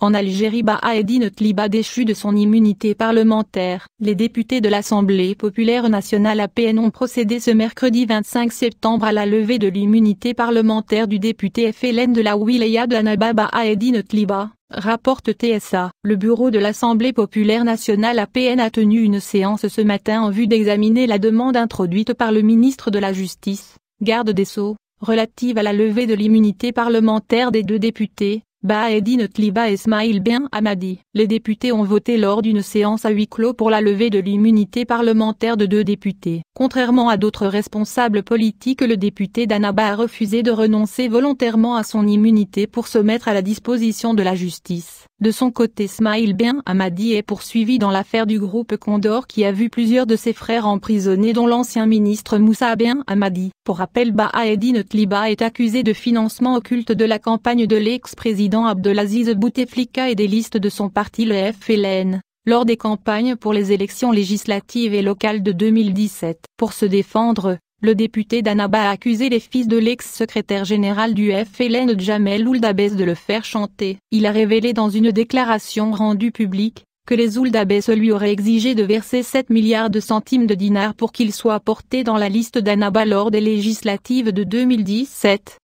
En Algérie Bahadine Tliba déchu de son immunité parlementaire, les députés de l'Assemblée populaire nationale APN ont procédé ce mercredi 25 septembre à la levée de l'immunité parlementaire du député FLN de la Wilaya de Anaba rapporte TSA. Le bureau de l'Assemblée populaire nationale APN a tenu une séance ce matin en vue d'examiner la demande introduite par le ministre de la Justice, garde des Sceaux, relative à la levée de l'immunité parlementaire des deux députés, Baedine Tliba et Smaïl Ben Hamadi. Les députés ont voté lors d'une séance à huis clos pour la levée de l'immunité parlementaire de deux députés. Contrairement à d'autres responsables politiques, le député d'Anaba a refusé de renoncer volontairement à son immunité pour se mettre à la disposition de la justice. De son côté Smail Ben Hamadi est poursuivi dans l'affaire du groupe Condor qui a vu plusieurs de ses frères emprisonnés dont l'ancien ministre Moussa Ben Hamadi. Pour rappel Bahaeddin Tliba est accusé de financement occulte de la campagne de l'ex-président Abdelaziz Bouteflika et des listes de son parti le FLN lors des campagnes pour les élections législatives et locales de 2017. Pour se défendre, le député d'Anaba a accusé les fils de l'ex-secrétaire général du FLN Jamel Ouldabès de le faire chanter. Il a révélé dans une déclaration rendue publique, que les Ouldabès lui auraient exigé de verser 7 milliards de centimes de dinars pour qu'il soit porté dans la liste d'Anaba lors des législatives de 2017.